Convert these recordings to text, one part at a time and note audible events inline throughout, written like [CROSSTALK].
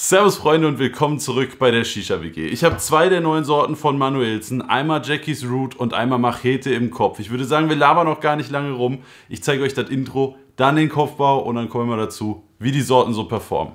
Servus Freunde und willkommen zurück bei der Shisha WG. Ich habe zwei der neuen Sorten von Manuelsen, einmal Jackie's Root und einmal Machete im Kopf. Ich würde sagen, wir labern noch gar nicht lange rum. Ich zeige euch das Intro, dann den Kopfbau und dann kommen wir dazu, wie die Sorten so performen.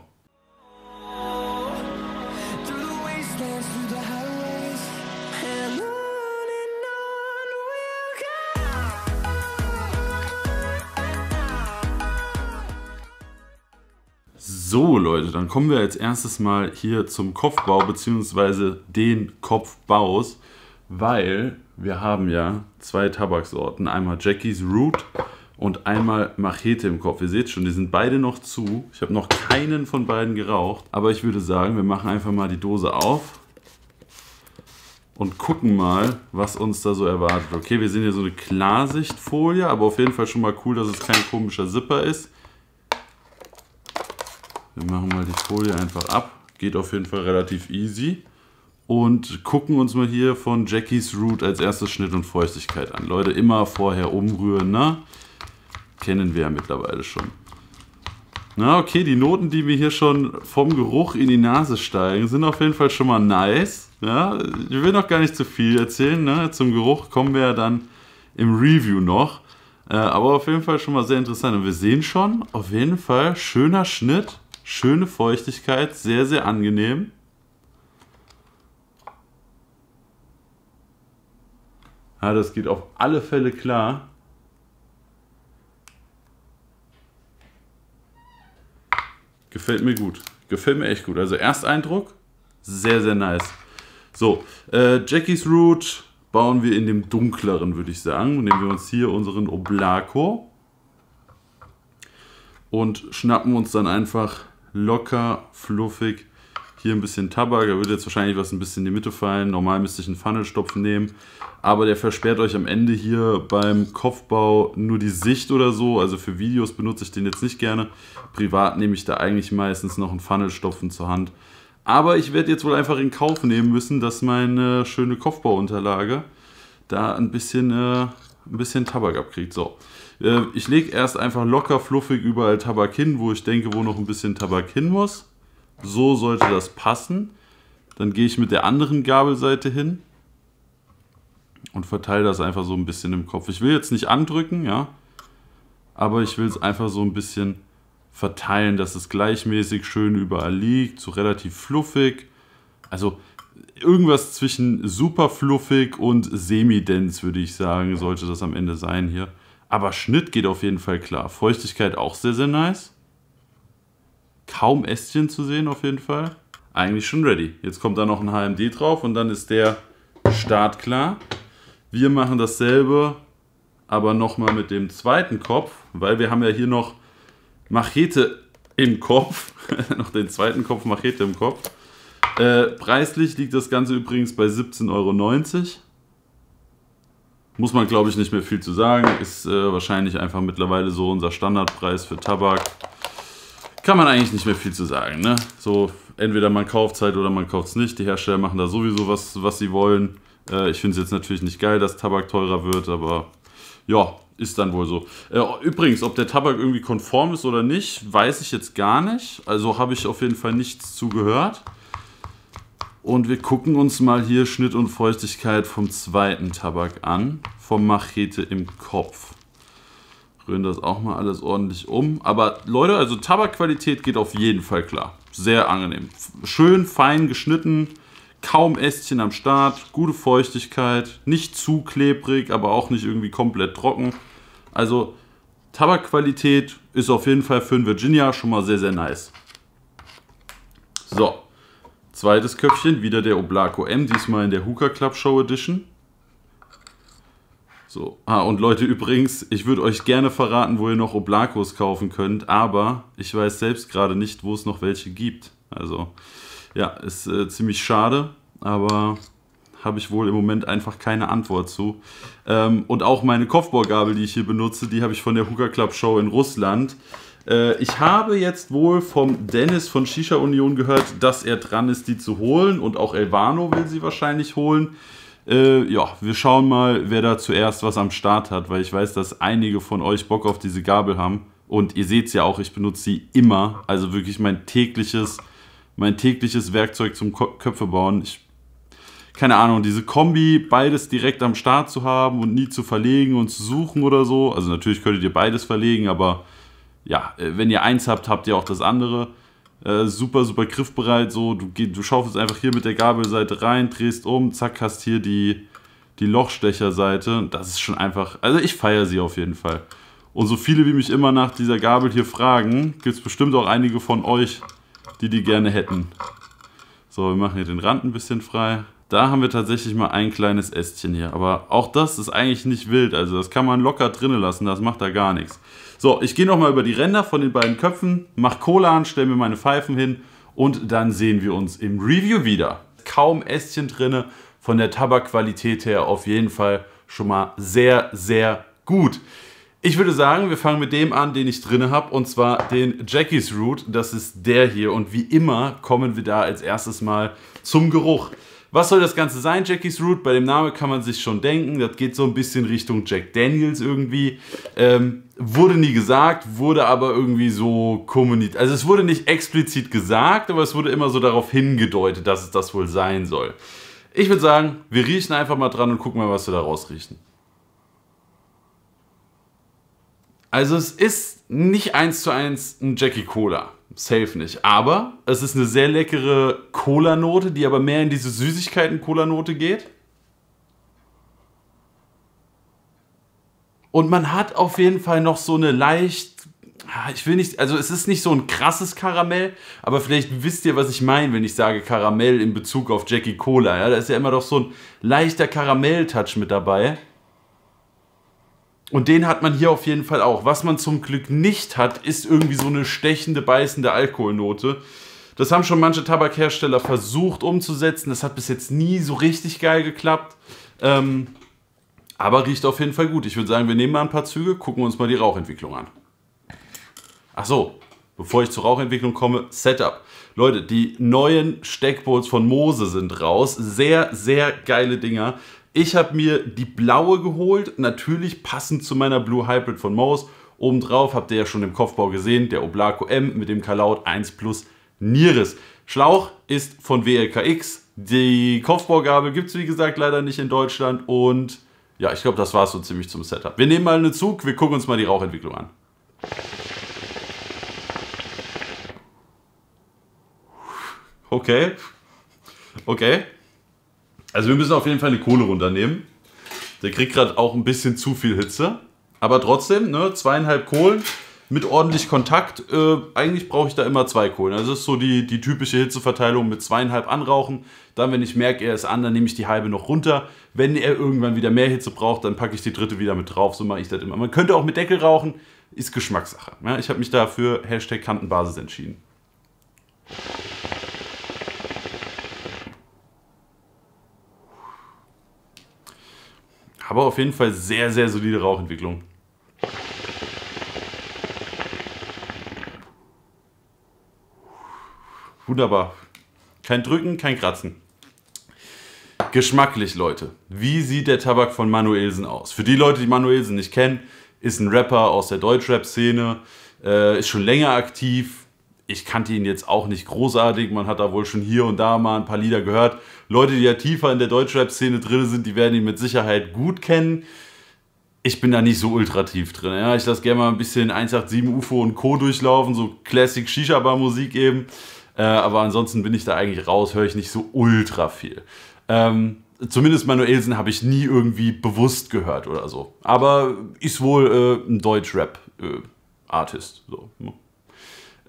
So Leute, dann kommen wir als erstes mal hier zum Kopfbau beziehungsweise den Kopfbaus, weil wir haben ja zwei Tabaksorten, einmal Jackie's Root und einmal Machete im Kopf. Ihr seht schon, die sind beide noch zu. Ich habe noch keinen von beiden geraucht, aber ich würde sagen, wir machen einfach mal die Dose auf und gucken mal, was uns da so erwartet. Okay, wir sehen hier so eine Klarsichtfolie, aber auf jeden Fall schon mal cool, dass es kein komischer Zipper ist. Wir machen mal die Folie einfach ab. Geht auf jeden Fall relativ easy. Und gucken uns mal hier von Jackies Root als erstes Schnitt und Feuchtigkeit an. Leute, immer vorher umrühren, ne? Kennen wir ja mittlerweile schon. Na, okay, die Noten, die mir hier schon vom Geruch in die Nase steigen, sind auf jeden Fall schon mal nice. Ja, ich will noch gar nicht zu viel erzählen. Ne? Zum Geruch kommen wir ja dann im Review noch. Äh, aber auf jeden Fall schon mal sehr interessant. Und wir sehen schon, auf jeden Fall schöner Schnitt. Schöne Feuchtigkeit, sehr, sehr angenehm. Ja, das geht auf alle Fälle klar. Gefällt mir gut. Gefällt mir echt gut. Also Ersteindruck, sehr, sehr nice. So, äh, Jackie's Root bauen wir in dem dunkleren, würde ich sagen. Nehmen wir uns hier unseren Oblako. und schnappen uns dann einfach locker, fluffig. Hier ein bisschen Tabak, da wird jetzt wahrscheinlich was ein bisschen in die Mitte fallen. Normal müsste ich einen Funnelstopfen nehmen, aber der versperrt euch am Ende hier beim Kopfbau nur die Sicht oder so. Also für Videos benutze ich den jetzt nicht gerne. Privat nehme ich da eigentlich meistens noch einen Funnelstopfen zur Hand. Aber ich werde jetzt wohl einfach in Kauf nehmen müssen, dass meine schöne Kopfbauunterlage da ein bisschen, äh, ein bisschen Tabak abkriegt. So, äh, ich lege erst einfach locker fluffig überall Tabak hin, wo ich denke, wo noch ein bisschen Tabak hin muss. So sollte das passen. Dann gehe ich mit der anderen Gabelseite hin und verteile das einfach so ein bisschen im Kopf. Ich will jetzt nicht andrücken, ja, aber ich will es einfach so ein bisschen verteilen, dass es gleichmäßig schön überall liegt, so relativ fluffig. Also irgendwas zwischen super fluffig und semi-dense, würde ich sagen, sollte das am Ende sein hier. Aber Schnitt geht auf jeden Fall klar. Feuchtigkeit auch sehr, sehr nice. Kaum Ästchen zu sehen auf jeden Fall. Eigentlich schon ready. Jetzt kommt da noch ein HMD drauf und dann ist der Start klar. Wir machen dasselbe, aber nochmal mit dem zweiten Kopf, weil wir haben ja hier noch Machete im Kopf. [LAUGHS] noch den zweiten Kopf Machete im Kopf. Äh, preislich liegt das Ganze übrigens bei 17,90 Euro. Muss man, glaube ich, nicht mehr viel zu sagen. Ist äh, wahrscheinlich einfach mittlerweile so unser Standardpreis für Tabak. Kann man eigentlich nicht mehr viel zu sagen. Ne? So, entweder man kauft es halt oder man kauft es nicht. Die Hersteller machen da sowieso was, was sie wollen. Äh, ich finde es jetzt natürlich nicht geil, dass Tabak teurer wird, aber ja, ist dann wohl so. Äh, übrigens, ob der Tabak irgendwie konform ist oder nicht, weiß ich jetzt gar nicht. Also habe ich auf jeden Fall nichts zugehört. Und wir gucken uns mal hier Schnitt und Feuchtigkeit vom zweiten Tabak an, vom Machete im Kopf. Rühren das auch mal alles ordentlich um. Aber Leute, also Tabakqualität geht auf jeden Fall klar. Sehr angenehm. Schön fein geschnitten, kaum Ästchen am Start, gute Feuchtigkeit, nicht zu klebrig, aber auch nicht irgendwie komplett trocken. Also Tabakqualität ist auf jeden Fall für ein Virginia schon mal sehr, sehr nice. So, Zweites Köpfchen, wieder der Oblako M, diesmal in der Hooker Club Show Edition. So. Ah, und Leute, übrigens, ich würde euch gerne verraten, wo ihr noch Oblakos kaufen könnt, aber ich weiß selbst gerade nicht, wo es noch welche gibt. Also, ja, ist äh, ziemlich schade, aber habe ich wohl im Moment einfach keine Antwort zu. Ähm, und auch meine Kopfbohrgabel, die ich hier benutze, die habe ich von der Hooker Club Show in Russland. Äh, ich habe jetzt wohl vom Dennis von Shisha Union gehört, dass er dran ist, die zu holen. Und auch Elvano will sie wahrscheinlich holen. Äh, ja, wir schauen mal, wer da zuerst was am Start hat, weil ich weiß, dass einige von euch Bock auf diese Gabel haben. Und ihr seht es ja auch, ich benutze sie immer. Also wirklich mein tägliches, mein tägliches Werkzeug zum Köpfe bauen. Ich, keine Ahnung, diese Kombi, beides direkt am Start zu haben und nie zu verlegen und zu suchen oder so. Also natürlich könntet ihr beides verlegen, aber ja, äh, wenn ihr eins habt, habt ihr auch das andere. Äh, super, super griffbereit. So, du, du schaufelst einfach hier mit der Gabelseite rein, drehst um, zack, hast hier die, die Lochstecherseite. Das ist schon einfach. Also ich feiere sie auf jeden Fall. Und so viele wie mich immer nach dieser Gabel hier fragen, gibt es bestimmt auch einige von euch, die die gerne hätten. So, wir machen hier den Rand ein bisschen frei. Da haben wir tatsächlich mal ein kleines Ästchen hier. Aber auch das ist eigentlich nicht wild. Also das kann man locker drinnen lassen, das macht da gar nichts. So, ich gehe nochmal über die Ränder von den beiden Köpfen, mache Cola an, stelle mir meine Pfeifen hin und dann sehen wir uns im Review wieder. Kaum Ästchen drinne, von der Tabakqualität her auf jeden Fall schon mal sehr, sehr gut. Ich würde sagen, wir fangen mit dem an, den ich drinne habe, und zwar den Jackie's Root. Das ist der hier und wie immer kommen wir da als erstes mal zum Geruch. Was soll das Ganze sein, Jackie's Root? Bei dem Namen kann man sich schon denken, das geht so ein bisschen Richtung Jack Daniels irgendwie. Ähm, wurde nie gesagt, wurde aber irgendwie so kommuniziert. Also es wurde nicht explizit gesagt, aber es wurde immer so darauf hingedeutet, dass es das wohl sein soll. Ich würde sagen, wir riechen einfach mal dran und gucken mal, was wir da rausriechen. Also es ist nicht eins zu eins ein Jackie Cola. Safe nicht. Aber es ist eine sehr leckere Cola-Note, die aber mehr in diese Süßigkeiten-Cola-Note geht. Und man hat auf jeden Fall noch so eine leicht. Ah, ich will nicht, also es ist nicht so ein krasses Karamell, aber vielleicht wisst ihr, was ich meine, wenn ich sage Karamell in Bezug auf Jackie Cola. Ja? Da ist ja immer doch so ein leichter Karamell-Touch mit dabei. Und den hat man hier auf jeden Fall auch. Was man zum Glück nicht hat, ist irgendwie so eine stechende, beißende Alkoholnote. Das haben schon manche Tabakhersteller versucht umzusetzen. Das hat bis jetzt nie so richtig geil geklappt. Ähm, aber riecht auf jeden Fall gut. Ich würde sagen, wir nehmen mal ein paar Züge, gucken uns mal die Rauchentwicklung an. Ach so, bevor ich zur Rauchentwicklung komme, Setup. Leute, die neuen Steckbowls von Mose sind raus. Sehr, sehr geile Dinger. Ich habe mir die blaue geholt, natürlich passend zu meiner Blue Hybrid von Moos. Obendrauf habt ihr ja schon im Kopfbau gesehen, der Oblaco M mit dem Kalaut 1 Plus Nieres. Schlauch ist von WLKX. Die Kopfbaugabel gibt es wie gesagt leider nicht in Deutschland und ja, ich glaube, das war es so ziemlich zum Setup. Wir nehmen mal einen Zug, wir gucken uns mal die Rauchentwicklung an. Okay. Okay. Also wir müssen auf jeden Fall eine Kohle runternehmen. Der kriegt gerade auch ein bisschen zu viel Hitze. Aber trotzdem, ne, zweieinhalb Kohlen mit ordentlich Kontakt. Äh, eigentlich brauche ich da immer zwei Kohlen. Also das ist so die, die typische Hitzeverteilung mit zweieinhalb anrauchen. Dann, wenn ich merke, er ist an, dann nehme ich die halbe noch runter. Wenn er irgendwann wieder mehr Hitze braucht, dann packe ich die dritte wieder mit drauf. So mache ich das immer. Man könnte auch mit Deckel rauchen, ist Geschmackssache. Ja, ich habe mich dafür Hashtag Kantenbasis entschieden. Aber auf jeden Fall sehr, sehr solide Rauchentwicklung. Wunderbar. Kein Drücken, kein Kratzen. Geschmacklich, Leute. Wie sieht der Tabak von Manuelsen aus? Für die Leute, die Manuelsen nicht kennen, ist ein Rapper aus der Deutschrap-Szene, äh, ist schon länger aktiv, ich kannte ihn jetzt auch nicht großartig. Man hat da wohl schon hier und da mal ein paar Lieder gehört. Leute, die ja tiefer in der Deutschrap-Szene drin sind, die werden ihn mit Sicherheit gut kennen. Ich bin da nicht so ultra tief drin. Ja, ich lasse gerne mal ein bisschen 187 UFO und Co. durchlaufen, so Classic Shisha-Bar-Musik eben. Äh, aber ansonsten bin ich da eigentlich raus, höre ich nicht so ultra viel. Ähm, zumindest Manuelsen habe ich nie irgendwie bewusst gehört oder so. Aber ist wohl äh, ein Deutschrap-Artist. Äh, so. Ne?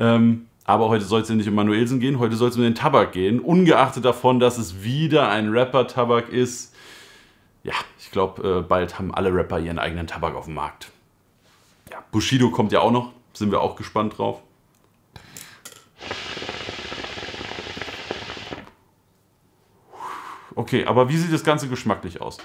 Ähm, aber heute soll es ja nicht um Manuelsen gehen, heute soll es um den Tabak gehen. Ungeachtet davon, dass es wieder ein Rapper-Tabak ist. Ja, ich glaube, äh, bald haben alle Rapper ihren eigenen Tabak auf dem Markt. Ja, Bushido kommt ja auch noch, sind wir auch gespannt drauf. Okay, aber wie sieht das Ganze geschmacklich aus?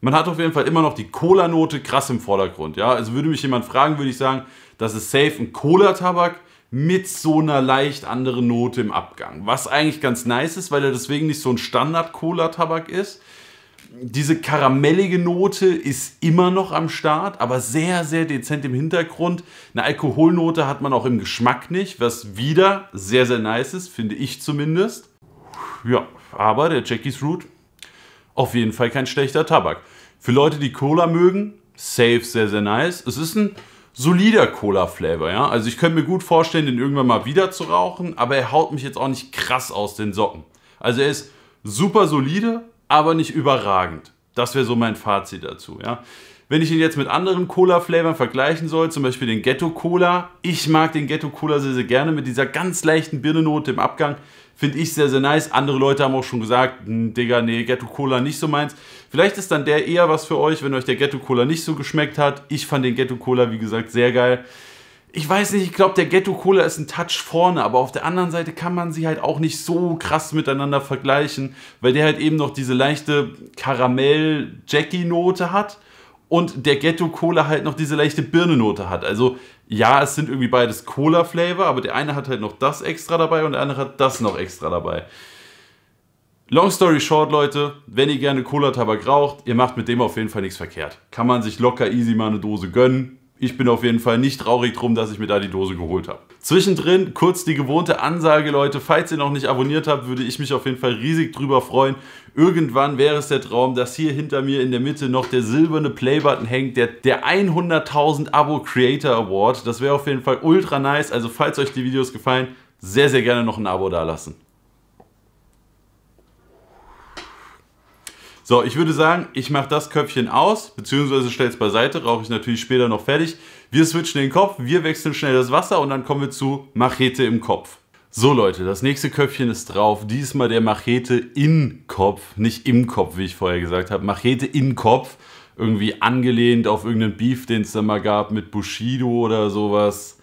Man hat auf jeden Fall immer noch die Cola-Note krass im Vordergrund. Ja? Also würde mich jemand fragen, würde ich sagen, das ist safe ein Cola-Tabak mit so einer leicht anderen Note im Abgang. Was eigentlich ganz nice ist, weil er deswegen nicht so ein Standard-Cola-Tabak ist. Diese karamellige Note ist immer noch am Start, aber sehr, sehr dezent im Hintergrund. Eine Alkoholnote hat man auch im Geschmack nicht, was wieder sehr, sehr nice ist, finde ich zumindest. Ja, aber der Jackie's Root, auf jeden Fall kein schlechter Tabak. Für Leute, die Cola mögen, safe sehr, sehr nice. Es ist ein solider Cola-Flavor, ja. Also ich könnte mir gut vorstellen, den irgendwann mal wieder zu rauchen, aber er haut mich jetzt auch nicht krass aus den Socken. Also er ist super solide, aber nicht überragend. Das wäre so mein Fazit dazu, ja. Wenn ich ihn jetzt mit anderen Cola-Flavoren vergleichen soll, zum Beispiel den Ghetto Cola, ich mag den Ghetto Cola sehr, sehr gerne mit dieser ganz leichten Birnenote im Abgang. Finde ich sehr, sehr nice. Andere Leute haben auch schon gesagt, hm, Digga, nee, Ghetto Cola nicht so meins. Vielleicht ist dann der eher was für euch, wenn euch der Ghetto Cola nicht so geschmeckt hat. Ich fand den Ghetto Cola, wie gesagt, sehr geil. Ich weiß nicht, ich glaube, der Ghetto Cola ist ein Touch vorne, aber auf der anderen Seite kann man sie halt auch nicht so krass miteinander vergleichen, weil der halt eben noch diese leichte Karamell-Jackie-Note hat und der Ghetto Cola halt noch diese leichte Birnenote hat. Also ja, es sind irgendwie beides Cola Flavor, aber der eine hat halt noch das extra dabei und der andere hat das noch extra dabei. Long story short, Leute, wenn ihr gerne Cola Tabak raucht, ihr macht mit dem auf jeden Fall nichts verkehrt. Kann man sich locker easy mal eine Dose gönnen. Ich bin auf jeden Fall nicht traurig drum, dass ich mir da die Dose geholt habe. Zwischendrin kurz die gewohnte Ansage, Leute, falls ihr noch nicht abonniert habt, würde ich mich auf jeden Fall riesig drüber freuen. Irgendwann wäre es der Traum, dass hier hinter mir in der Mitte noch der silberne Playbutton hängt, der, der 100.000 Abo Creator Award. Das wäre auf jeden Fall ultra nice. Also falls euch die Videos gefallen, sehr, sehr gerne noch ein Abo dalassen. So, ich würde sagen, ich mache das Köpfchen aus, beziehungsweise stelle es beiseite, rauche ich natürlich später noch fertig. Wir switchen den Kopf, wir wechseln schnell das Wasser und dann kommen wir zu Machete im Kopf. So Leute, das nächste Köpfchen ist drauf. Diesmal der Machete in Kopf, nicht im Kopf, wie ich vorher gesagt habe. Machete in Kopf, irgendwie angelehnt auf irgendeinen Beef, den es da mal gab mit Bushido oder sowas.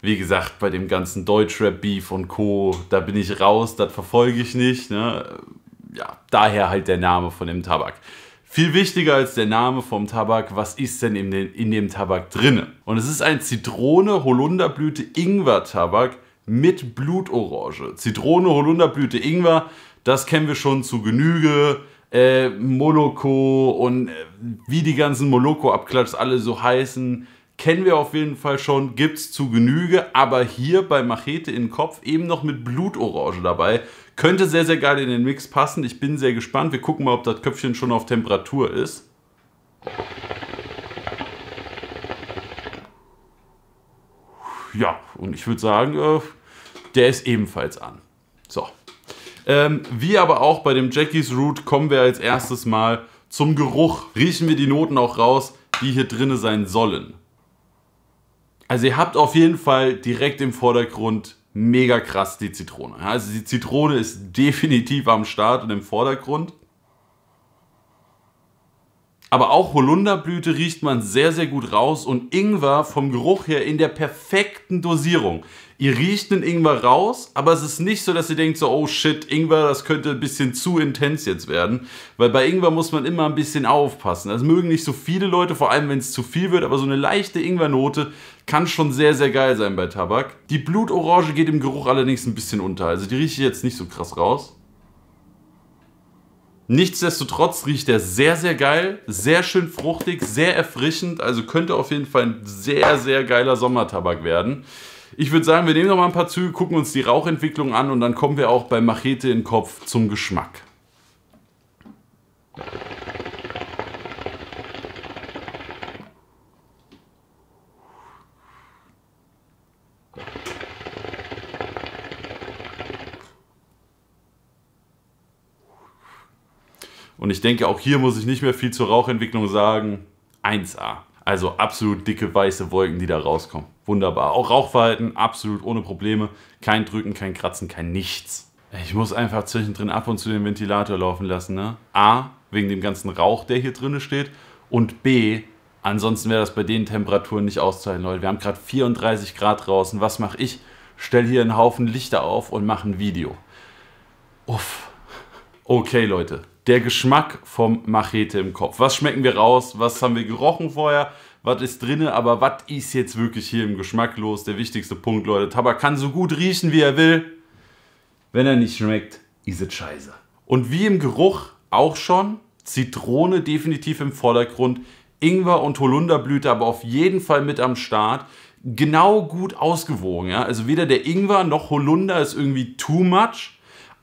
Wie gesagt, bei dem ganzen Deutschrap-Beef und Co., da bin ich raus, das verfolge ich nicht. Ne? ja, daher halt der Name von dem Tabak. Viel wichtiger als der Name vom Tabak, was ist denn in, den, in dem Tabak drinne? Und es ist ein Zitrone, Holunderblüte, Ingwer-Tabak mit Blutorange. Zitrone, Holunderblüte, Ingwer, das kennen wir schon zu Genüge. Äh, Moloko und äh, wie die ganzen Moloko-Abklatschs alle so heißen kennen wir auf jeden Fall schon, gibt's zu Genüge, aber hier bei Machete in Kopf eben noch mit Blutorange dabei. Könnte sehr, sehr geil in den Mix passen. Ich bin sehr gespannt. Wir gucken mal, ob das Köpfchen schon auf Temperatur ist. Ja, und ich würde sagen, äh, der ist ebenfalls an. So. Ähm, wie aber auch bei dem Jackie's Root kommen wir als erstes mal zum Geruch. Riechen wir die Noten auch raus, die hier drinne sein sollen. Also ihr habt auf jeden Fall direkt im Vordergrund mega krass die Zitrone. Also die Zitrone ist definitiv am Start und im Vordergrund. Aber auch Holunderblüte riecht man sehr, sehr gut raus und Ingwer vom Geruch her in der perfekten Dosierung. Ihr riecht den Ingwer raus, aber es ist nicht so, dass ihr denkt so, oh shit, Ingwer, das könnte ein bisschen zu intens jetzt werden. Weil bei Ingwer muss man immer ein bisschen aufpassen. Das mögen nicht so viele Leute, vor allem wenn es zu viel wird, aber so eine leichte Ingwernote kann schon sehr, sehr geil sein bei Tabak. Die Blutorange geht im Geruch allerdings ein bisschen unter. Also die rieche ich jetzt nicht so krass raus. Nichtsdestotrotz riecht er sehr, sehr geil, sehr schön fruchtig, sehr erfrischend. Also könnte auf jeden Fall ein sehr, sehr geiler Sommertabak werden. Ich würde sagen, wir nehmen noch mal ein paar Züge, gucken uns die Rauchentwicklung an und dann kommen wir auch bei Machete in Kopf zum Geschmack. Und ich denke, auch hier muss ich nicht mehr viel zur Rauchentwicklung sagen. 1A. Also absolut dicke weiße Wolken, die da rauskommen. Wunderbar. Auch Rauchverhalten absolut ohne Probleme. Kein Drücken, kein Kratzen, kein Nichts. Ich muss einfach zwischendrin ab und zu den Ventilator laufen lassen. Ne? A, wegen dem ganzen Rauch, der hier drin steht. Und B, ansonsten wäre das bei den Temperaturen nicht auszuhalten, Leute. Wir haben gerade 34 Grad draußen. Was mache ich? Stell hier einen Haufen Lichter auf und mache ein Video. Uff. Okay, Leute der Geschmack vom Machete im Kopf. Was schmecken wir raus? Was haben wir gerochen vorher? Was ist drinne? Aber was ist jetzt wirklich hier im Geschmack los? Der wichtigste Punkt, Leute. Tabak kann so gut riechen, wie er will. Wenn er nicht schmeckt, ist es scheiße. Und wie im Geruch auch schon, Zitrone definitiv im Vordergrund, Ingwer und Holunderblüte aber auf jeden Fall mit am Start. Genau gut ausgewogen. Ja? Also weder der Ingwer noch Holunder ist irgendwie too much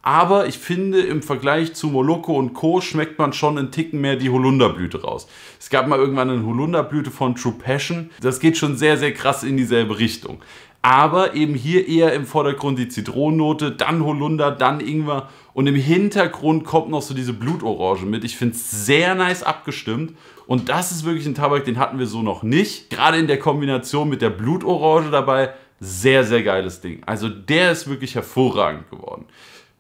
aber ich finde, im Vergleich zu Moloko und Co. schmeckt man schon einen Ticken mehr die Holunderblüte raus. Es gab mal irgendwann eine Holunderblüte von True Passion. Das geht schon sehr, sehr krass in dieselbe Richtung. Aber eben hier eher im Vordergrund die Zitronennote, dann Holunder, dann Ingwer und im Hintergrund kommt noch so diese Blutorange mit. Ich finde es sehr nice abgestimmt und das ist wirklich ein Tabak, den hatten wir so noch nicht. Gerade in der Kombination mit der Blutorange dabei, sehr, sehr geiles Ding. Also der ist wirklich hervorragend geworden.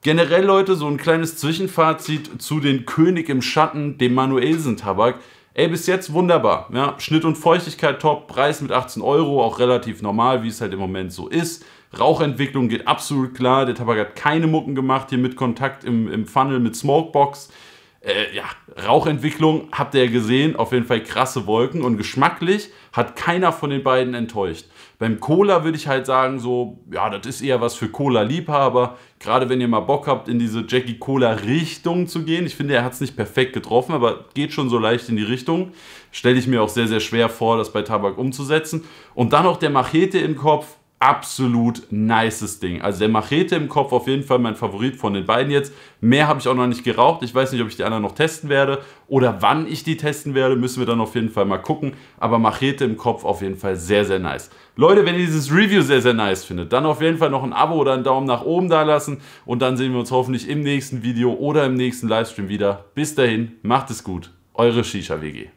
Generell, Leute, so ein kleines Zwischenfazit zu den König im Schatten, dem Manuelsen-Tabak. Ey, bis jetzt wunderbar. Ja, Schnitt und Feuchtigkeit top, Preis mit 18 Euro, auch relativ normal, wie es halt im Moment so ist. Rauchentwicklung geht absolut klar. Der Tabak hat keine Mucken gemacht, hier mit Kontakt im, im Funnel mit Smokebox. Äh, ja, Rauchentwicklung habt ihr ja gesehen, auf jeden Fall krasse Wolken und geschmacklich hat keiner von den beiden enttäuscht. Beim Cola würde ich halt sagen, so, ja, das ist eher was für Cola-Liebhaber. Gerade wenn ihr mal Bock habt, in diese Jackie Cola-Richtung zu gehen. Ich finde, er hat es nicht perfekt getroffen, aber geht schon so leicht in die Richtung. Stelle ich mir auch sehr, sehr schwer vor, das bei Tabak umzusetzen. Und dann noch der Machete im Kopf absolut nices Ding. Also der Machete im Kopf auf jeden Fall mein Favorit von den beiden jetzt. Mehr habe ich auch noch nicht geraucht. Ich weiß nicht, ob ich die anderen noch testen werde oder wann ich die testen werde, müssen wir dann auf jeden Fall mal gucken. Aber Machete im Kopf auf jeden Fall sehr, sehr nice. Leute, wenn ihr dieses Review sehr, sehr nice findet, dann auf jeden Fall noch ein Abo oder einen Daumen nach oben da lassen und dann sehen wir uns hoffentlich im nächsten Video oder im nächsten Livestream wieder. Bis dahin, macht es gut. Eure Shisha WG.